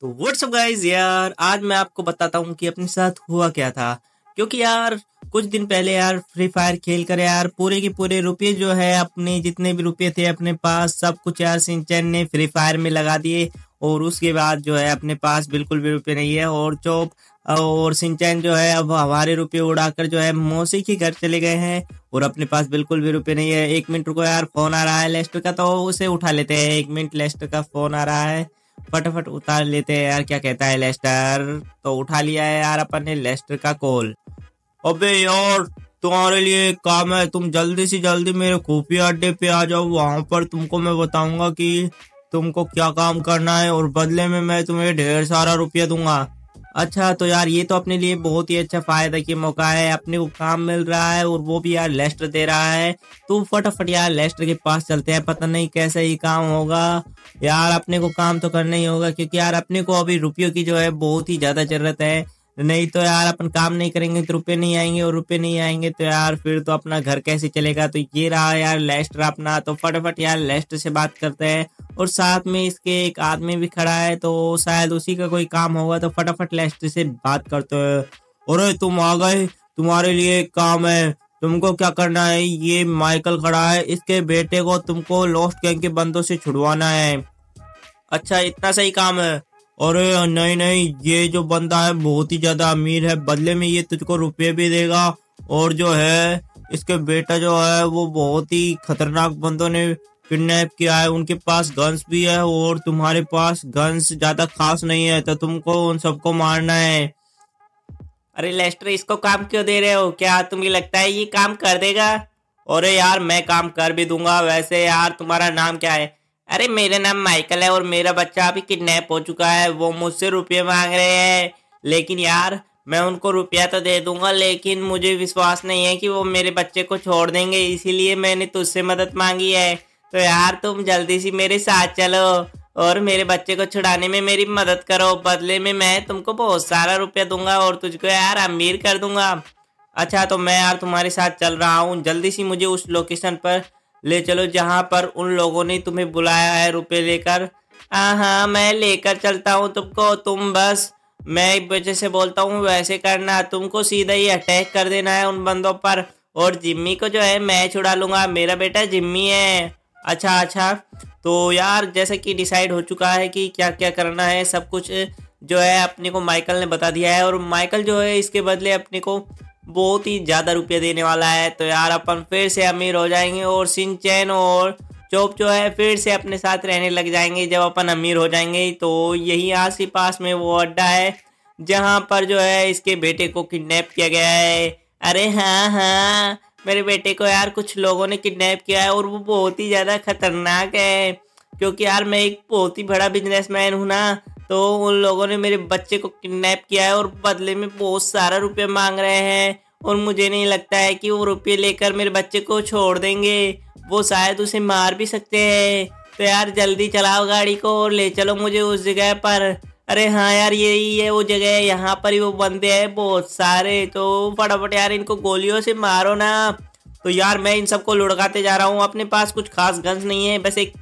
तो what's up guys यार आज मैं आपको बताता हूँ कि अपने साथ हुआ क्या था क्योंकि यार कुछ दिन पहले यार फ्री फायर खेल कर यार पूरे के पूरे रुपये जो है अपने जितने भी रुपये थे अपने पास सब कुछ यार सिंचन ने फ्री फायर में लगा दिए और उसके बाद जो है अपने पास बिल्कुल भी रुपये नहीं है और चौप और सिंचन जो है अब हमारे रुपये उड़ाकर जो है मौसी के घर चले गए हैं और अपने पास बिल्कुल भी रुपये नहीं है एक मिनट रुको यार फोन आ रहा है लेस्टर का तो उसे उठा लेते हैं एक मिनट लेस्टर का फोन आ रहा है फटाफट उतार लेते हैं यार क्या कहता है लेस्टर तो उठा लिया है यार अपन ने लेस्टर का कॉल अबे यार तुम्हारे लिए एक काम है तुम जल्दी से जल्दी मेरे खूफी अड्डे पे आ जाओ वहां पर तुमको मैं बताऊंगा कि तुमको क्या काम करना है और बदले में मैं तुम्हें ढेर सारा रुपया दूंगा अच्छा तो यार ये तो अपने लिए बहुत ही अच्छा फायदा की मौका है अपने को काम मिल रहा है और वो भी यार लेस्टर दे रहा है तो फटाफट यार लेस्टर के पास चलते हैं पता नहीं कैसे ये काम होगा यार अपने को काम तो करना ही होगा क्योंकि यार अपने को अभी रुपयों की जो है बहुत ही ज़्यादा ज़रूरत है नहीं तो यार अपन काम नहीं करेंगे तो रुपये नहीं आएंगे और रुपये नहीं आएंगे तो यार फिर तो अपना घर कैसे चलेगा तो ये रहा यार लेस्टर अपना तो फटाफट यार लेस्टर से बात करते हैं और साथ में इसके एक आदमी भी खड़ा है तो शायद उसी का कोई काम होगा तो फटाफट लेस्टर से बात करते हैं और तुम आ गए तुम्हारे लिए काम है तुमको क्या करना है ये माइकल खड़ा है इसके बेटे को तुमको लॉस्ट गैंग के बंदों से छुड़वाना है अच्छा इतना सही काम है और नहीं नहीं ये जो बंदा है बहुत ही ज्यादा अमीर है बदले में ये तुझको रुपये भी देगा और जो है इसके बेटा जो है वो बहुत ही खतरनाक बंदों ने किडनैप किया है उनके पास गन्स भी है और तुम्हारे पास गन्स ज्यादा खास नहीं है तो तुमको उन सबको मारना है अरे लेस्टर इसको काम क्यों दे रहे हो क्या तुम्हें लगता है ये काम कर देगा अरे यार मैं काम कर भी दूंगा वैसे यार तुम्हारा नाम क्या है अरे मेरा नाम माइकल है और मेरा बच्चा अभी किडनैप हो चुका है वो मुझसे रुपये मांग रहे हैं लेकिन यार मैं उनको रुपया तो दे दूंगा लेकिन मुझे विश्वास नहीं है कि वो मेरे बच्चे को छोड़ देंगे इसीलिए मैंने तुझसे मदद मांगी है तो यार तुम जल्दी से मेरे साथ चलो और मेरे बच्चे को छुड़ाने में मेरी मदद करो बदले में मैं तुमको बहुत सारा रुपया दूंगा और तुझको यार अमीर कर दूंगा अच्छा तो मैं यार तुम्हारे साथ चल रहा हूँ जल्दी से मुझे उस लोकेशन पर ले चलो जहाँ पर उन लोगों ने तुम्हें बुलाया है रुपए लेकर हाँ मैं लेकर चलता हूँ तुमको तुम बस मैं बच्चे से बोलता हूँ वैसे करना तुमको सीधा ही अटैक कर देना है उन बंदों पर और जिम्मी को जो है मैं छुड़ा लूंगा मेरा बेटा जिम्मी है अच्छा अच्छा तो यार जैसे कि डिसाइड हो चुका है कि क्या क्या करना है सब कुछ जो है अपने को माइकल ने बता दिया है और माइकल जो है इसके बदले अपने को बहुत ही ज़्यादा रुपया देने वाला है तो यार अपन फिर से अमीर हो जाएंगे और सिंचैन और चौप जो है फिर से अपने साथ रहने लग जाएंगे जब अपन अमीर हो जाएंगे तो यही आस ही पास में वो अड्डा है जहाँ पर जो है इसके बेटे को किडनैप किया गया है अरे हाँ हाँ मेरे बेटे को यार कुछ लोगों ने किडनैप किया है और वो बहुत ही ज़्यादा खतरनाक है क्योंकि यार मैं एक बहुत ही बड़ा बिजनेसमैन हूँ ना तो उन लोगों ने मेरे बच्चे को किडनैप किया है और बदले में बहुत सारा रुपया मांग रहे हैं और मुझे नहीं लगता है कि वो रुपये लेकर मेरे बच्चे को छोड़ देंगे वो शायद उसे मार भी सकते हैं तो यार जल्दी चलाओ गाड़ी को और ले चलो मुझे उस जगह पर अरे हाँ यार यही है वो जगह है यहाँ पर ही वो बंदे हैं बहुत सारे तो फटाफट यार इनको गोलियों से मारो ना तो यार मैं इन सबको लुढ़काते जा रहा हूँ अपने पास कुछ खास गन्स नहीं है बस एक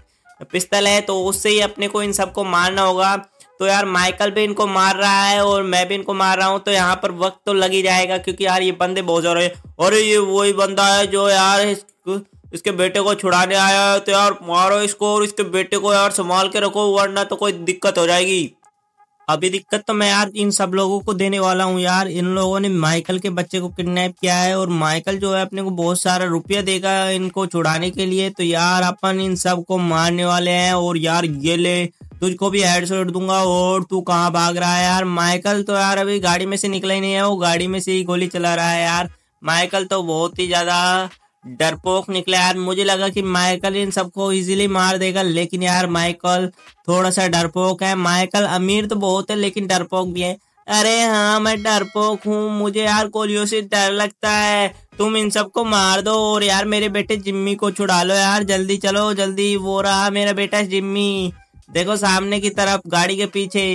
पिस्तल है तो उससे ही अपने को इन सबको मारना होगा तो यार माइकल भी इनको मार रहा है और मैं भी इनको मार रहा हूँ तो यहाँ पर वक्त तो लग ही जाएगा क्योंकि यार ये बंदे बहुत हैं और ये वही बंदा है जो यार इसके बेटे को छुड़ाने आया है तो यार मारो इसको और इसके बेटे को यार संभाल के रखो वरना तो कोई दिक्कत हो जाएगी अभी दिक्कत तो मैं यार इन सब लोगों को देने वाला हूँ यार इन लोगों ने माइकल के बच्चे को किडनैप किया है और माइकल जो है अपने को बहुत सारा रुपया देगा इनको छुड़ाने के लिए तो यार अपन इन सब को मारने वाले हैं और यार ये ले तुझको भी हेडसेट दूंगा और तू कहाँ भाग रहा है यार माइकल तो यार अभी गाड़ी में से निकला ही नहीं है वो गाड़ी में से ही गोली चला रहा है यार माइकल तो बहुत ही ज्यादा डरपोक निकला यार मुझे लगा कि माइकल इन सबको इजीली मार देगा लेकिन यार माइकल थोड़ा सा डरपोक है माइकल अमीर तो बहुत है लेकिन डरपोक भी है अरे हाँ मैं डरपोक हूँ मुझे यार गोलियों से डर लगता है तुम इन सबको मार दो और यार मेरे बेटे जिम्मी को छुड़ा लो यार जल्दी चलो जल्दी वो रहा मेरा बेटा जिम्मी देखो सामने की तरफ गाड़ी के पीछे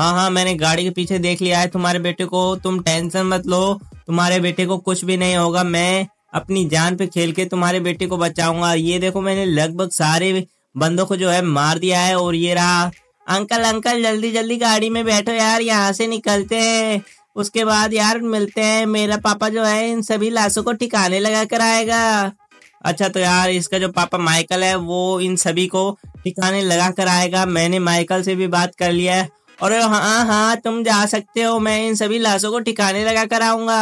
हाँ हाँ मैंने गाड़ी के पीछे देख लिया है तुम्हारे बेटे को तुम टेंशन मत लो तुम्हारे बेटे को कुछ भी नहीं होगा मैं अपनी जान पे खेल के तुम्हारे बेटे को बचाऊंगा ये देखो मैंने लगभग सारे बंदों को जो है मार दिया है और ये रहा अंकल अंकल जल्दी जल्दी गाड़ी में बैठो यार यहाँ से निकलते हैं उसके बाद यार मिलते हैं मेरा पापा जो है इन सभी लाशों को ठिकाने लगा कर आएगा अच्छा तो यार इसका जो पापा माइकल है वो इन सभी को ठिकाने लगा कर आएगा मैंने माइकल से भी बात कर लिया है और हाँ हाँ तुम जा सकते हो मैं इन सभी लाशों को ठिकाने लगा कर आऊंगा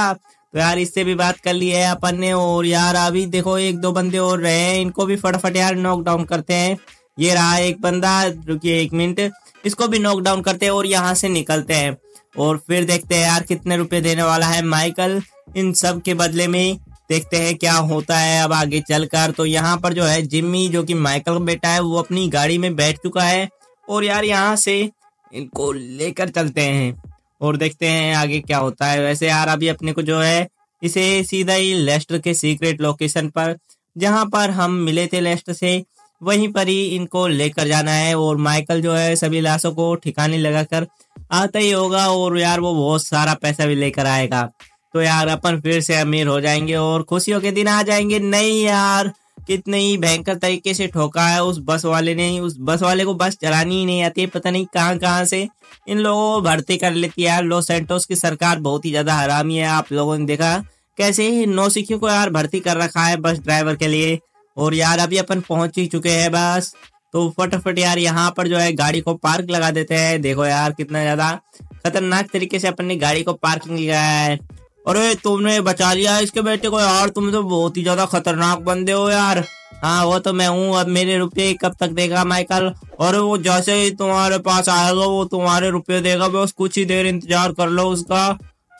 तो यार इससे भी बात कर ली है अपन ने और यार अभी देखो एक दो बंदे और रहे हैं इनको भी फटाफट यार नॉक डाउन करते हैं ये रहा एक बंदा रुकिए एक मिनट इसको भी नॉक डाउन करते हैं और यहाँ से निकलते हैं और फिर देखते हैं यार कितने रुपए देने वाला है माइकल इन सब के बदले में देखते हैं क्या होता है अब आगे चलकर तो यहाँ पर जो है जिम्मी जो कि माइकल का बेटा है वो अपनी गाड़ी में बैठ चुका है और यार यहाँ से इनको लेकर चलते हैं और देखते हैं आगे क्या होता है वैसे यार अभी अपने को जो है इसे सीधा ही लेस्टर के सीक्रेट लोकेशन पर जहां पर हम मिले थे लेस्टर से वहीं पर ही इनको लेकर जाना है और माइकल जो है सभी लाशों को ठिकाने लगाकर आता ही होगा और यार वो बहुत सारा पैसा भी लेकर आएगा तो यार अपन फिर से अमीर हो जाएंगे और खुशियों के दिन आ जाएंगे नहीं यार कितने ही भयंकर तरीके से ठोका है उस बस वाले ने उस बस वाले को बस चलानी ही नहीं आती है पता नहीं कहाँ कहाँ से इन लोगों को भर्ती कर लेती है लो सेंटोस की सरकार बहुत ही ज़्यादा हरामी है आप लोगों ने देखा कैसे नौ सिखियों को यार भर्ती कर रखा है बस ड्राइवर के लिए और यार अभी अपन पहुंच ही चुके हैं बस तो फटाफट यार यहाँ पर जो है गाड़ी को पार्क लगा देते हैं देखो यार कितना ज़्यादा खतरनाक तरीके से अपन ने गाड़ी को पार्किंग लगाया है अरे तुमने बचा लिया इसके बेटे को यार तुम तो बहुत ही ज्यादा खतरनाक बंदे हो यार हाँ वो तो मैं हूँ अब मेरे रुपये कब तक देगा माइकल और वो जैसे ही तुम्हारे पास आएगा वो तुम्हारे रुपये देगा बस कुछ ही देर इंतजार कर लो उसका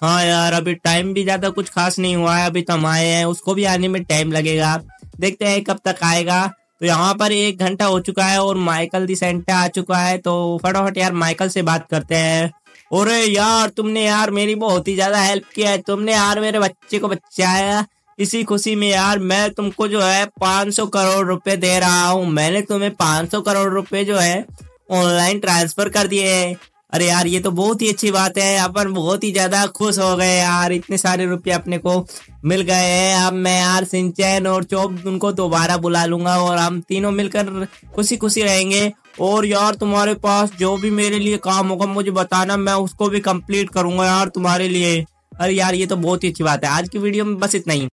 हाँ यार अभी टाइम भी ज्यादा कुछ खास नहीं हुआ है अभी तुम आए हैं उसको भी आने में टाइम लगेगा देखते हैं कब तक आएगा तो यहाँ पर एक घंटा हो चुका है और माइकल दी सेंटर आ चुका है तो फटाफट यार माइकल से बात करते हैं और यार तुमने यार मेरी बहुत ही ज्यादा हेल्प किया है तुमने यार मेरे बच्चे को बचाया इसी खुशी में यार मैं तुमको जो है 500 करोड़ रुपए दे रहा हूँ मैंने तुम्हें 500 करोड़ रुपए जो है ऑनलाइन ट्रांसफर कर दिए हैं अरे यार ये तो बहुत ही अच्छी बात है अपन बहुत ही ज्यादा खुश हो गए यार इतने सारे रुपये अपने को मिल गए हैं अब मैं यार सिंचैन और चौप उनको दोबारा बुला लूंगा और हम तीनों मिलकर खुशी खुशी रहेंगे और यार तुम्हारे पास जो भी मेरे लिए काम होगा मुझे बताना मैं उसको भी कंप्लीट करूंगा यार तुम्हारे लिए अरे यार ये तो बहुत ही अच्छी बात है आज की वीडियो में बस इतना ही